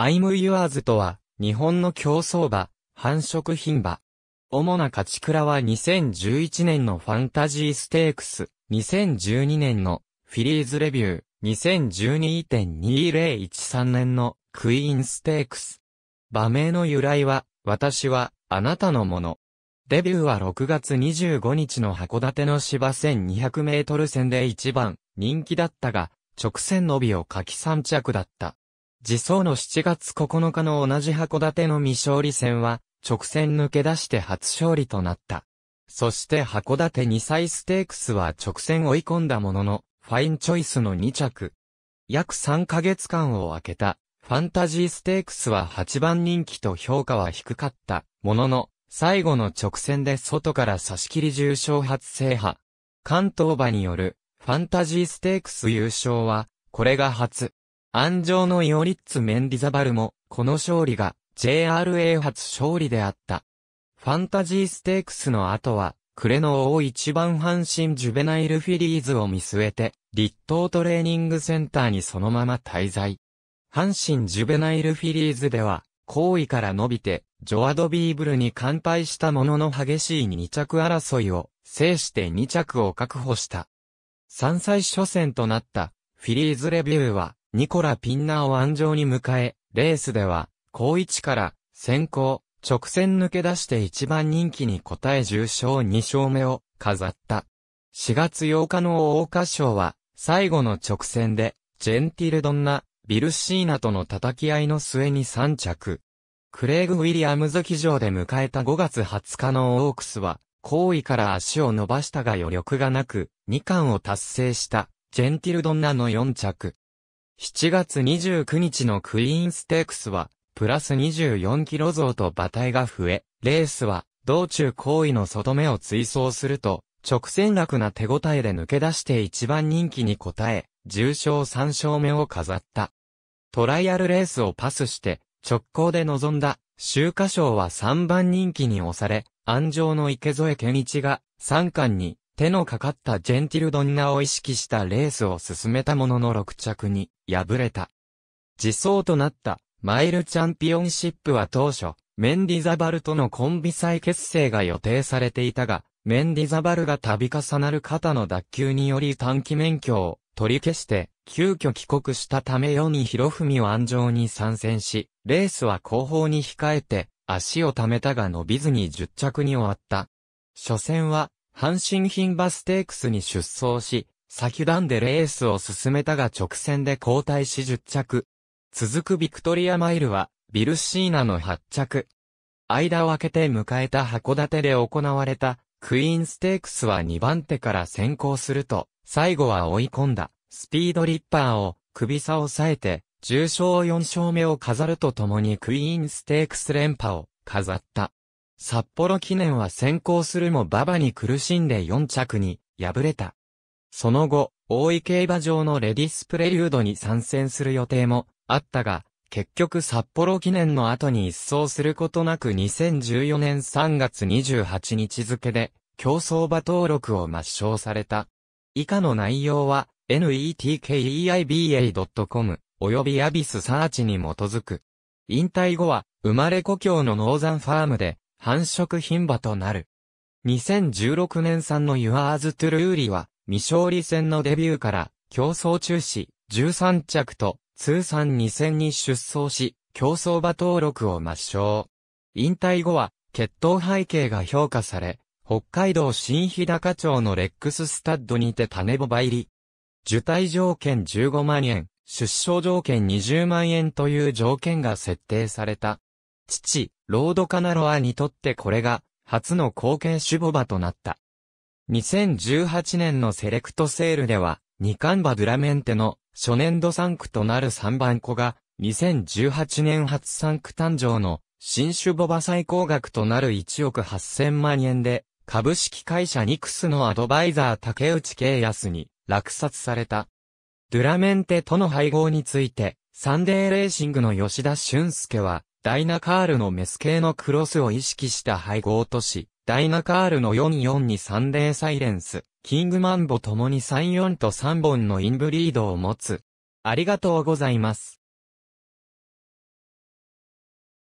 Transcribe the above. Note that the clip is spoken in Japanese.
アイムユアーズとは、日本の競争馬、繁殖品馬。主な勝ち倉は2011年のファンタジーステークス、2012年のフィリーズレビュー、2012.2013年のクイーンステークス。馬名の由来は、私は、あなたのもの。デビューは6月25日の函館の芝1200メートル戦で1番、人気だったが、直線のびを書き3着だった。自走の7月9日の同じ函館の未勝利戦は、直線抜け出して初勝利となった。そして函館2歳ステークスは直線追い込んだものの、ファインチョイスの2着。約3ヶ月間を空けた、ファンタジーステークスは8番人気と評価は低かった、ものの、最後の直線で外から差し切り重賞初制覇。関東馬による、ファンタジーステークス優勝は、これが初。安城のオリッツ・メンディザバルも、この勝利が JRA 初勝利であった。ファンタジーステークスの後は、暮れの大一番阪神ジュベナイルフィリーズを見据えて、立東トレーニングセンターにそのまま滞在。阪神ジュベナイルフィリーズでは、後位から伸びて、ジョアド・ビーブルに完敗したものの激しい2着争いを制して2着を確保した。3歳初戦となったフィリーズレビューは、ニコラ・ピンナーを安城に迎え、レースでは、高1から先行、直線抜け出して一番人気に応え重賞2勝目を飾った。4月8日の大花賞は、最後の直線で、ジェンティルドンナ、ビルシーナとの叩き合いの末に3着。クレイグ・ウィリアムズ騎乗で迎えた5月20日のオークスは、後位から足を伸ばしたが余力がなく、2冠を達成した、ジェンティルドンナの4着。7月29日のクイーンステークスは、プラス24キロ増と馬体が増え、レースは、道中行為の外目を追走すると、直線楽な手応えで抜け出して一番人気に応え、重賞3勝目を飾った。トライアルレースをパスして、直行で臨んだ、周華賞は3番人気に押され、安城の池添健一が、3冠に、手のかかったジェンティルドンナを意識したレースを進めたものの6着に、敗れた。自走となった、マイルチャンピオンシップは当初、メンディザバルとのコンビ再結成が予定されていたが、メンディザバルが度重なる肩の脱臼により短期免許を取り消して、急遽帰国したため世に博文を安城に参戦し、レースは後方に控えて、足を溜めたが伸びずに10着に終わった。初戦は、阪神牝馬ステークスに出走し、先段でレースを進めたが直線で交代し10着。続くビクトリアマイルは、ビルシーナの8着。間を空けて迎えた函館で行われた、クイーンステークスは2番手から先行すると、最後は追い込んだ、スピードリッパーを、首差を抑えて、重賞4勝目を飾るとともにクイーンステークス連覇を飾った。札幌記念は先行するも馬場に苦しんで4着に敗れた。その後、大井競馬場のレディスプレリュードに参戦する予定もあったが、結局札幌記念の後に一掃することなく2014年3月28日付で競争馬登録を抹消された。以下の内容は netkeiba.com 及びアビスサーチに基づく。引退後は生まれ故郷のノーザンファームで繁殖品馬となる。2016年産のユアーズ・トゥルーリは未勝利戦のデビューから競争中止、13着と通算2戦に出走し、競争馬登録を抹消。引退後は、血統背景が評価され、北海道新日高町のレックススタッドにて種牡馬入り。受胎条件15万円、出生条件20万円という条件が設定された。父、ロードカナロアにとってこれが、初の後継種牡馬となった。2018年のセレクトセールでは、ニカンバ・ドゥラメンテの初年度3区となる3番子が、2018年初3区誕生の新種ボバ最高額となる1億8000万円で、株式会社ニクスのアドバイザー竹内圭康に落札された。ドゥラメンテとの配合について、サンデーレーシングの吉田俊介は、ダイナカールのメス系のクロスを意識した配合とし、ダイナカールの4-4に3ーサイレンス、キングマンボともに3-4と3本のインブリードを持つ。ありがとうございます。